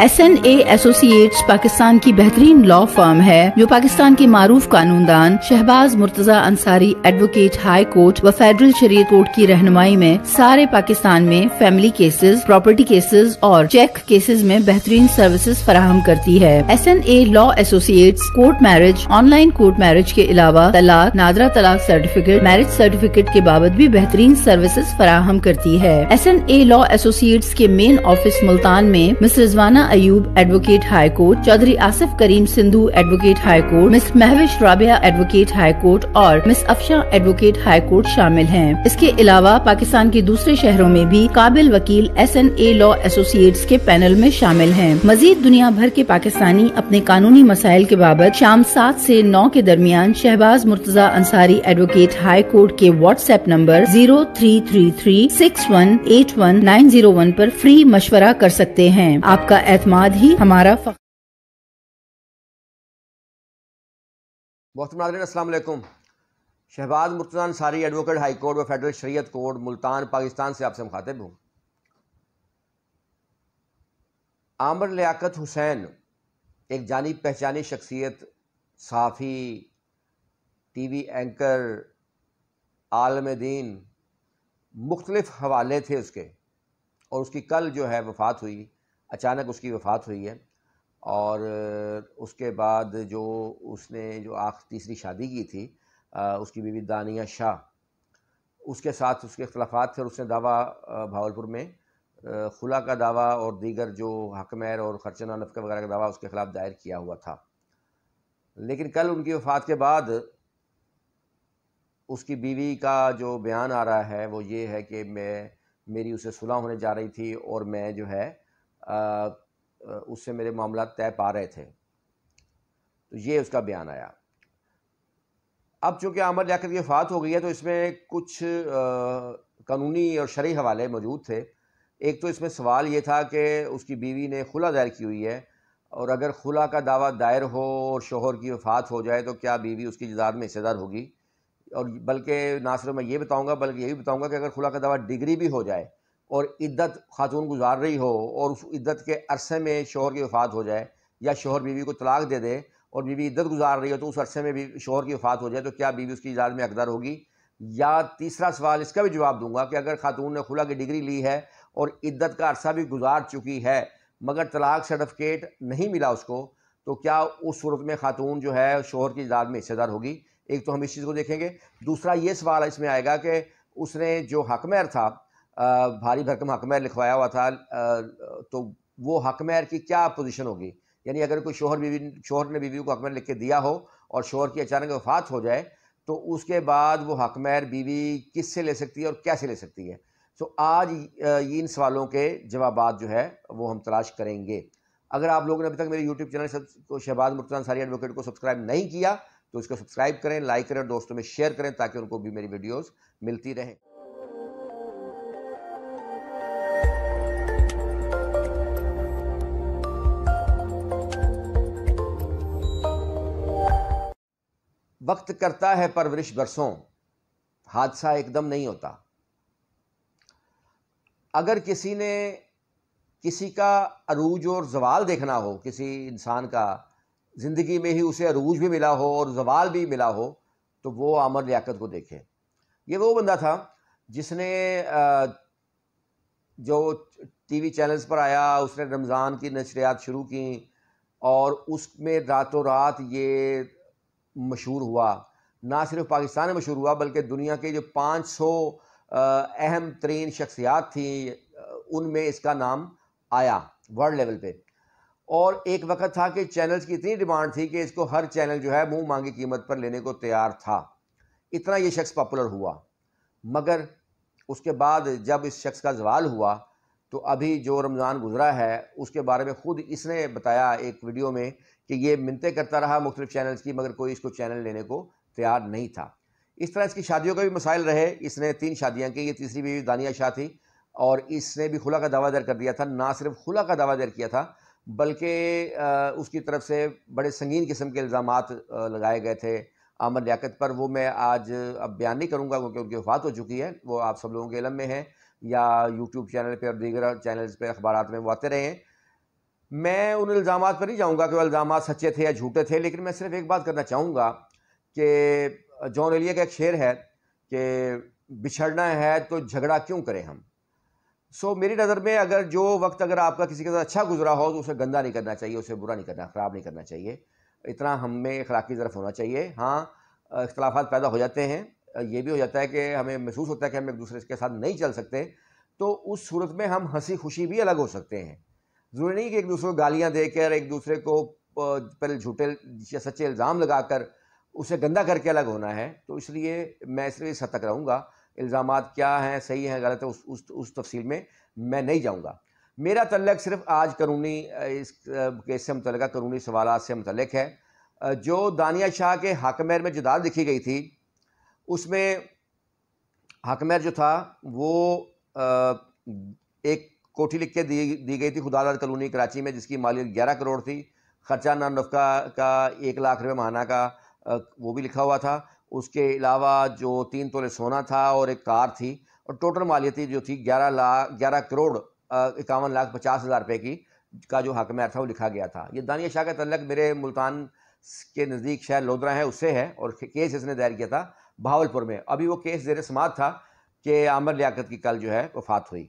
S N associate associates Pakistan की बेहतरीन law firm है जो पाकिस्तान के मारूफ कानूनदान Shahbaz Murtaza Ansari advocate high court व फेडरल शरीय कोर्ट की रहनुमाई में सारे पाकिस्तान में फैमिली केसेस प्रॉपर्टी केसेस और चेक केसेस में बेहतरीन सर्विसेज फराहम करती है S N A law associate court marriage online court marriage के अलावा तलाक नादरा तलाक सर्टिफिकेट मैरिज सर्टिफिकेट के बाबत भी बेहतरीन सर्विसेज फराहम करती है S N A law associates के मेन ऑफिस मुल्तान में miss Rizwana Ayub advocate high court Chaudhry Asif Karim Sindhu advocate high court miss Mahvish Rabia advocate high court और miss Afsha advocate high court शामिल हैं इसके अलावा पाकिस्तान के दूसरे शहरों में भी काबिल वकील S N A law associates के पैनल में शामिल हैं मजीद दुनिया भर के पाकिस्तानी अपने कानूनी मसाइल के बाबत शाम सात से नौ के दरमियान Shahbaz Murtaza Ansari advocate high court के WhatsApp number zero three three three six one eight one nine zero one आरोप फ्री मशवरा कर सकते हैं आपका एतमाद ही हमारा फ़ख्र असलम शहबाज मुर्तजा सारी एडवोकेट हाई कोर्ट व फेडरल शरीयत कोर्ट मुल्तान पाकिस्तान से आपसे मुखातिब हूँ आमर लियाकत हुसैन एक जानी पहचानी शख्सियत साफ़ी T V anchor Alam Din मुख्तलिफ हवाले थे उसके और उसकी कल जो है वफ़ात हुई अचानक उसकी वफ़ात हुई है और उसके बाद जो उसने जो आख तीसरी शादी की थी उसकी बीवी दानिया शाह उसके साथ उसके अख्तलाफात थे और उसने दावा भावलपुर में खुला का दावा और दीगर जो हकमैर और खर्चना नफका वगैरह का दावा उसके ख़िलाफ़ दायर किया हुआ था लेकिन कल उनकी वफ़ात के बाद उसकी बीवी का जो बयान आ रहा है वो ये है कि मैं मेरी उसे सुलह होने जा रही थी और मैं जो है उससे मेरे मामला तय पा रहे थे तो ये उसका बयान आया अब चूँकि आमर जाकर की फात हो गई है तो इसमें कुछ कानूनी और शरी हवाले मौजूद थे एक तो इसमें सवाल ये था कि उसकी बीवी ने खुला दायर की हुई है और अगर खुला का दावा दायर हो और शोहर की वफात हो जाए तो क्या बीवी उसकी जदाद में हिस्सेदार होगी और बल्कि ना सिर्फ मैं ये बताऊँगा बल्कि ये भी बताऊँगा कि अगर खुला का दावा डिग्री भी हो जाए और इद्दत खातून गुजार रही हो और उस इद्दत के अरसे में शोहर की वफ़ात हो जाए या शोहर बीवी को तलाक दे दे और बीवी इद्दत गुजार रही हो तो उस अरसे में भी शोहर की वफ़ात हो जाए तो क्या बीवी उसकी इजाज़त में अकदार होगी या तीसरा सवाल इसका भी जवाब दूंगा कि अगर खातून ने खुला की डिग्री ली है और इद्दत का अरसा भी गुजार चुकी है मगर तलाक सर्टिफिकेट नहीं मिला उसको तो क्या उस सूरत में खातून जो है शोहर की इजाज़त में हिस्सेदार होगी एक तो हम इस चीज़ को देखेंगे दूसरा ये सवाल इसमें आएगा कि उसने जो हक था भारी भरकम हकमैर लिखवाया हुआ था तो वो हकमैर की क्या पोजीशन होगी यानी अगर कोई शोहर बीवी शोहर ने बीवी को हकमैर लिख के दिया हो और शोहर की अचानक वफात हो जाए तो उसके बाद वो हकमैर बीवी किस से ले सकती है और कैसे ले सकती है तो आज इन सवालों के जवाब जो है वो हम तलाश करेंगे अगर आप लोगों ने अभी तक मेरे यूट्यूब चैनल सब को शहबाज मुर्तजान सारी एडवोकेट को सब्सक्राइब नहीं किया तो उसको सब्सक्राइब करें लाइक करें दोस्तों में शेयर करें ताकि उनको भी मेरी वीडियोज़ मिलती रहें वक्त करता है परवरिश बरसों हादसा एकदम नहीं होता अगर किसी ने किसी का अरूज और जवाल देखना हो किसी इंसान का ज़िंदगी में ही उसे अरूज भी मिला हो और जवाल भी मिला हो तो वो आमर लियाकत को देखे ये वो बंदा था जिसने जो टीवी चैनल्स पर आया उसने रमज़ान की नशरियात शुरू की और उसमें रातों रात ये मशहूर हुआ ना सिर्फ पाकिस्तान में मशहूर हुआ बल्कि दुनिया के जो पाँच सौ अहम तरीन शख्सियात थी उनमें इसका नाम आया वर्ल्ड लेवल पे और एक वक्त था कि चैनल्स की इतनी डिमांड थी कि इसको हर चैनल जो है मुंह मांगी कीमत पर लेने को तैयार था इतना ये शख्स पॉपुलर हुआ मगर उसके बाद जब इस शख्स का जवाल हुआ तो अभी जो रमज़ान गुजरा है उसके बारे में ख़ुद इसने बताया एक वीडियो में कि ये मिनतें करता रहा मुख्तलिफ चैनल्स की मगर कोई इसको चैनल लेने को तैयार नहीं था इस तरह इसकी शादियों का भी मसाइल रहे इसने तीन शादियाँ की ये तीसरी बीवी दानिया शाह थी और इसने भी खुला का दावा दर कर दिया था ना सिर्फ खुला का दावा दर किया था बल्कि उसकी तरफ से बड़े संगीन किस्म के इल्ज़ाम लगाए गए थे आमद लियाकत पर वो मैं आज अब बयान नहीं करूँगा क्योंकि उनकी वफात हो चुकी है वो आप सब लोगों के इलम में है या यूट्यूब चैनल पर दीगर चैनल्स पर अखबार में वो आते रहे हैं मैं उन इल्ज़ाम पर नहीं जाऊँगा कि वो इल्ज़ाम सच्चे थे या झूठे थे लेकिन मैं सिर्फ एक बात करना चाहूँगा कि जॉन एलिया का एक शेर है कि बिछड़ना है तो झगड़ा क्यों करें हम सो मेरी नज़र में अगर जो वक्त अगर आपका किसी के साथ अच्छा गुजरा हो तो उसे गंदा नहीं करना चाहिए उसे बुरा नहीं करना ख़राब नहीं करना चाहिए इतना हम में की तरफ होना चाहिए हाँ इख्लाफा पैदा हो जाते हैं ये भी हो जाता है कि हमें महसूस होता है कि हम एक दूसरे के साथ नहीं चल सकते तो उस सूरत में हम हंसी खुशी भी अलग हो सकते हैं ज़रूरी नहीं कि एक दूसरे को गालियाँ देकर एक दूसरे को पहले झूठे या सच्चे इल्ज़ाम लगाकर उसे गंदा करके अलग होना है तो इसलिए मैं इसलिए सतर्क रहूँगा इल्ज़ाम क्या हैं सही हैं गलत है उस उस, उस तफसील में मैं नहीं जाऊँगा मेरा तल्लक सिर्फ आज कानूनी इस केस से मुतल कानूनी सवाल से मुतलक है जो दानिया शाह के हाकमेर में जुदाल लिखी गई थी उसमें हकमैर जो था वो एक कोठी लिख के दी दी गई थी खुदालाल कॉलोनी कराची में जिसकी मालियत ग्यारह करोड़ थी खर्चा नान नफका का एक लाख रुपये महाना का वो भी लिखा हुआ था उसके अलावा जो तीन तोले सोना था और एक कार थी और टोटल मालियती जो थी ग्यारह लाख ग्यारह करोड़ इक्यावन लाख पचास हज़ार रुपये की का जो हकमैर था वो लिखा गया था ये दानिया शाह का तलक़ मेरे मुल्तान के नज़दीक शहर लोधरा है उससे है और केस इसने दायर किया था भावलपुर में अभी वो केस जेर समात था कि आमर लियाकत की कल जो है वफात हुई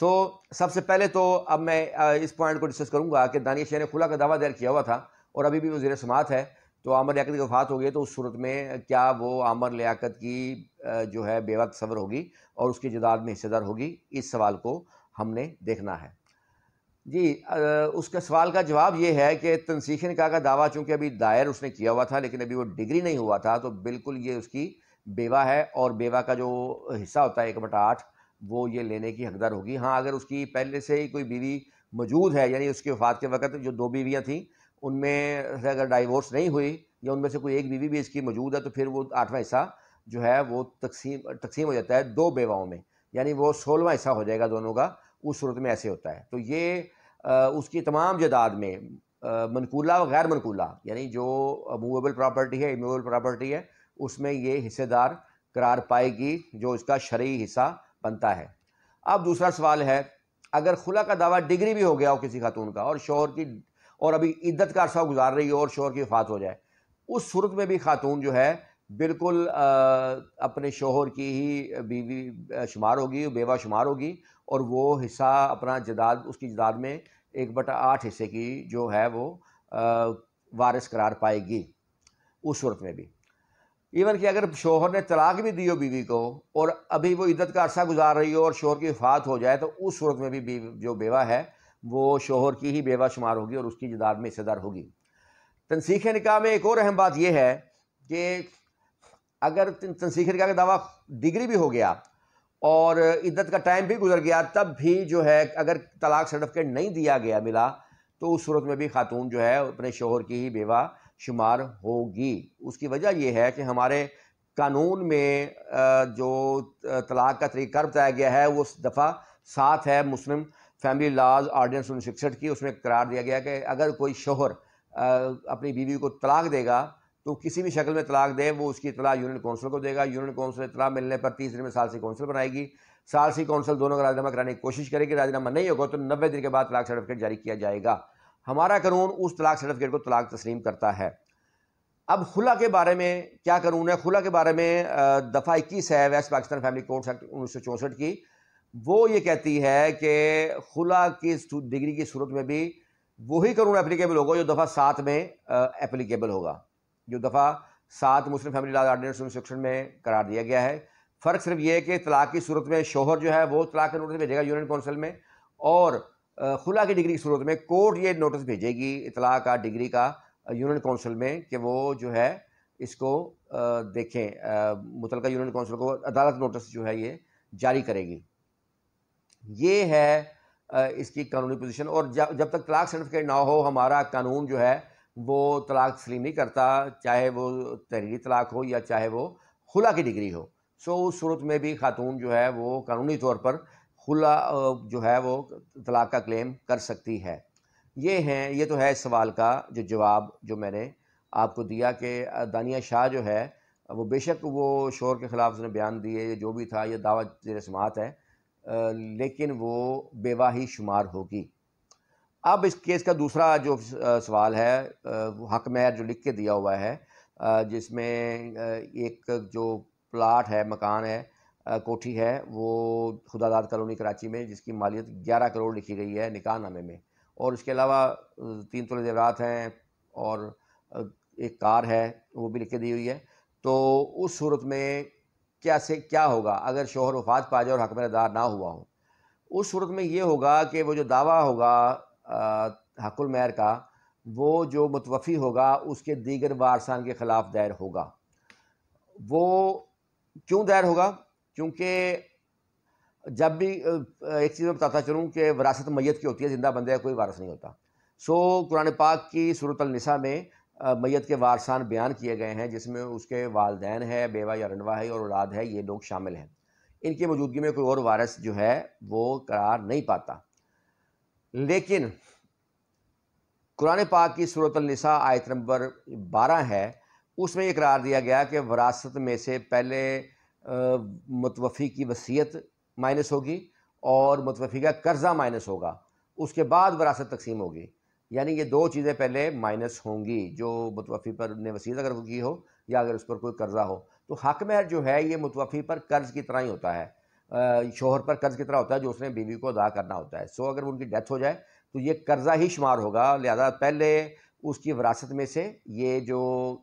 सो सबसे पहले तो अब मैं इस पॉइंट को डिस्कस करूँगा कि दानिया शेर खुला का दावा दायर किया हुआ था और अभी भी वो जेर समात है तो आमर लियाकत की वफात हो गई तो उस सूरत में क्या वो आमर लियाकत की जो है बेवा तस्वर होगी और उसकी जदाद में हिस्सेदार होगी इस सवाल को हमने देखना है जी उसके सवाल का जवाब ये है कि तनसीखन का का दावा चूँकि अभी दायर उसने किया हुआ था लेकिन अभी वो डिग्री नहीं हुआ था तो बिल्कुल ये उसकी बेवा है और बेवा का जो हिस्सा होता है एक बटा आठ वो ये लेने की हकदार होगी हाँ अगर उसकी पहले से ही कोई बीवी मौजूद है यानी उसकी वफात के वक्त जो दो बीवियाँ थीं उनमें से अगर डाइवोर्स नहीं हुई या उनमें से कोई एक बीवी भी इसकी मौजूद है तो फिर वो आठवां हिस्सा जो है वो तकसीम तकसीम हो जाता है दो बेवाओं में यानी वो सोलवा हिस्सा हो जाएगा दोनों का उस सूरत में ऐसे होता है तो ये उसकी तमाम जदाद में मनकूला व गैर मनकूला यानी जो मूवेबल प्रॉपर्टी है इमूवेबल प्रॉपर्टी है उसमें ये हिस्सेदार करार पाएगी जो इसका शर्य हिस्सा बनता है अब दूसरा सवाल है अगर खुला का दावा डिग्री भी हो गया हो किसी खातून का और शोहर की और अभी इद्दत का अरसा गुजार रही हो और शोहर की वफात हो जाए उस सूरत में भी खातून जो है बिल्कुल अपने शोहर की ही बीवी शुमार होगी बेवा शुमार होगी और वो हिस्सा अपना जदाद उसकी जदाद में एक बटा आठ हिस्से की जो है वो वारिस करार पाएगी उस सूरत में भी इवन कि अगर शोहर ने तलाक भी दी हो बीवी को और अभी वो इद्दत का अरसा गुजार रही हो और शोहर की वफात हो जाए तो उस सूरत में भी जो बेवा है वो शोहर की ही बेवा शुमार होगी और उसकी जदाद में हिस्सेदार होगी तनसीख निकाह में एक और अहम बात यह है कि अगर तनसीखर का दावा डिग्री भी हो गया और इद्दत का टाइम भी गुजर गया तब भी जो है अगर तलाक सर्टिफिकेट नहीं दिया गया मिला तो उस सूरत में भी खातून जो है अपने शोहर की ही बेवा शुमार होगी उसकी वजह यह है कि हमारे कानून में जो तलाक का तरीका बताया गया है वो दफ़ा साथ है मुस्लिम फैमिली लाज ऑर्डिनेंस उन्नीस सौ इकसठ की उसमें करार दिया गया कि अगर कोई शोहर अपनी बीवी को तलाक देगा तो किसी भी शक्ल में तलाक दे वो उसकी इतला यूनियन कौंसिल को देगा यूनियन कौंसिल इतला मिलने पर तीस दिन में सालसी कौंसिल बनाएगी सालसी कौंसिल दोनों का राजीनामा कराने की कोशिश करेगी राजीनामा नहीं होगा तो नब्बे दिन के बाद तलाक सर्टिफिकेट जारी किया जाएगा हमारा कानून उस तलाक सर्टिफिकेट को तलाक तस्लीम करता है अब खुला के बारे में क्या कानून है खुला के बारे में दफ़ा इक्कीस है west Pakistan family court act उन्नीस सौ चौंसठ की वो ये कहती है कि खुला की डिग्री की सूरत में भी वही कानून एप्लीकेबल होगा जो दफ़ा सात में एप्लीकेबल होगा जो दफ़ा सात मुस्लिम फैमिली लॉ आर्डिनेंस उन्नीस सौ में करार दिया गया है फ़र्क सिर्फ ये है कि तलाक की सूरत में शोहर जो है वो तलाक का नोटिस भेजेगा यूनियन काउंसिल में और खुला की डिग्री की सूरत में कोर्ट ये नोटिस भेजेगी इतला का डिग्री का यूनियन काउंसिल में कि वो जो है इसको देखें मुतल यूनियन काउंसिल को अदालत नोटिस जो है ये जारी करेगी ये है इसकी कानूनी पोजीशन और जब तक तलाक सर्टिफिकेट ना हो हमारा कानून जो है वो तलाक सलीम नहीं करता चाहे वो तहरीरी तलाक हो या चाहे वो खुला की डिग्री हो सो उस सूरत में भी खातून जो है वो कानूनी तौर पर खुला जो है वो तलाक का क्लेम कर सकती है ये हैं ये तो है इस सवाल का जो जवाब जो मैंने आपको दिया कि दानिया शाह जो है वो बेशक वो शोर के ख़िलाफ़ उसने बयान दिए जो भी था यह दावा रस्मात है लेकिन वो बेवाही शुमार होगी अब इस केस का दूसरा जो सवाल है हक महर जो लिख के दिया हुआ है जिसमें एक जो प्लाट है मकान है कोठी है वो खुदादाद कॉलोनी कराची में जिसकी मालियत 11 करोड़ लिखी गई है निकाह नामे में और उसके अलावा तीन तोले जेवरात हैं और एक कार है वो भी लिख के दी हुई है तो उस सूरत में क्या से क्या होगा अगर शोहर वफात पा जाए और हक ना हुआ हो उस सूरत में ये होगा कि वो जो दावा होगा हकुल मेहर का वो जो मुतवफ़ी होगा उसके दीगर वारसान के ख़िलाफ़ दायर होगा वो क्यों दायर होगा क्योंकि जब भी एक चीज़ में बताता चलूँ कि वरासत मैत की होती है ज़िंदा बंदे का कोई वारस नहीं होता सो कुरान पाक की सूरतलनिसा में मैत के वारसान बयान किए गए हैं जिसमें उसके वालदेन है बेवा या रनवा है और औलाद है ये लोग शामिल हैं इनकी मौजूदगी में कोई और वारस जो है वो करार नहीं पाता लेकिन कुरान पाक की सूरतलनसा आयत नंबर बारह है उसमें यह करार दिया गया कि वरासत में से पहले मतवफ़ी की वसीयत माइनस होगी और मतवफ़ी का कर्ज़ा माइनस होगा उसके बाद वरासत तकसीम होगी यानी ये दो चीज़ें पहले माइनस होंगी जो मुतवफ़ी पर ने वसीयत अगर की हो या अगर उस पर कोई कर्ज़ा हो तो हक महर जो है ये मुतवफ़ी पर कर्ज़ की तरह ही होता है शोहर पर कर्ज कितना होता है जो उसने बीवी को अदा करना होता है सो अगर उनकी डेथ हो जाए तो ये कर्जा ही शुमार होगा लिहाजा पहले उसकी विरासत में से ये जो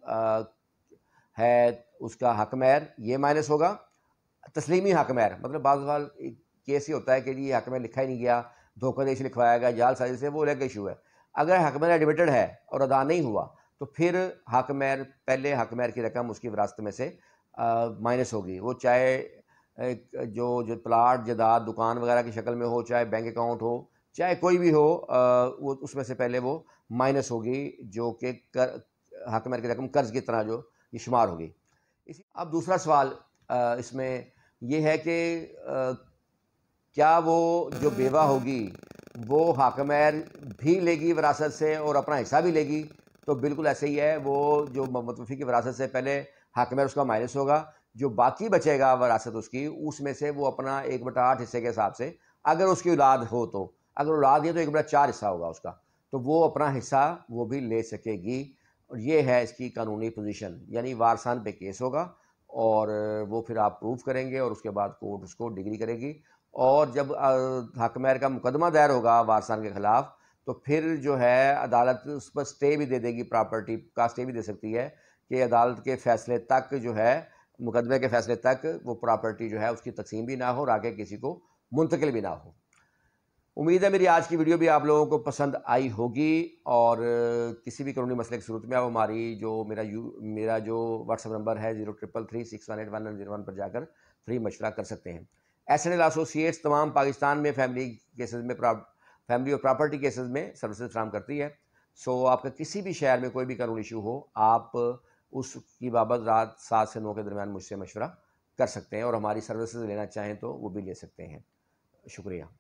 आ, है उसका हक मैर ये माइनस होगा तस्लीमी हक मैर मतलब बाद केस ही होता है कि जी मैर लिखा ही नहीं गया देश लिखवाया गया जाल साजी से वो अलग इशू है अगर मैर एडमिटेड है और अदा नहीं हुआ तो फिर हक मैर पहले हक मैर की रकम उसकी विरासत में से माइनस होगी वो चाहे जो जो प्लाट जदाद दुकान वगैरह की शक्ल में हो चाहे बैंक अकाउंट हो चाहे कोई भी हो वो उसमें से पहले वो माइनस होगी जो कि कर हक की रकम कर्ज की तरह जो ये शुमार होगी इसी अब दूसरा सवाल इसमें ये है कि क्या वो जो बेवा होगी वो हाकमैर भी लेगी विरासत से और अपना हिस्सा भी लेगी तो बिल्कुल ऐसे ही है वो जो मतवफ़ी की विरासत से पहले हाकमैर उसका माइनस होगा जो बाकी बचेगा वरासत उसकी उसमें से वो अपना एक बटा आठ हिस्से के हिसाब से अगर उसकी औलाद हो तो अगर औलाद है तो एक बटा चार हिस्सा होगा उसका तो वो अपना हिस्सा वो भी ले सकेगी और ये है इसकी कानूनी पोजीशन यानी वारसान पे केस होगा और वो फिर आप प्रूफ करेंगे और उसके बाद कोर्ट उसको डिग्री करेगी और जब हक हकमैर का मुकदमा दायर होगा वारसान के ख़िलाफ़ तो फिर जो है अदालत उस पर स्टे भी दे देगी प्रॉपर्टी का स्टे भी दे सकती है कि अदालत के फ़ैसले तक जो है मुकदमे के फैसले तक वो प्रॉपर्टी जो है उसकी तकसीम भी ना हो और आगे किसी को मुंतकिल भी ना हो उम्मीद है मेरी आज की वीडियो भी आप लोगों को पसंद आई होगी और किसी भी कानूनी मसले की सूरत में आप हमारी जो मेरा यू मेरा जो व्हाट्सअप नंबर है zero triple three six one eight one zero one पर जाकर फ्री मशवरा कर सकते हैं एस एन एल एसोसिएट्स तमाम पाकिस्तान में फैमिली केसेस में फैमिली और प्रॉपर्टी केसेस में सर्विसेज फ्राहम करती है सो आपका किसी भी शहर में कोई भी कानून इशू हो आप उसकी बाबत रात सात से नौ के दरमियान मुझसे मशवरा कर सकते हैं और हमारी सर्विसेज लेना चाहें तो वो भी ले सकते हैं शुक्रिया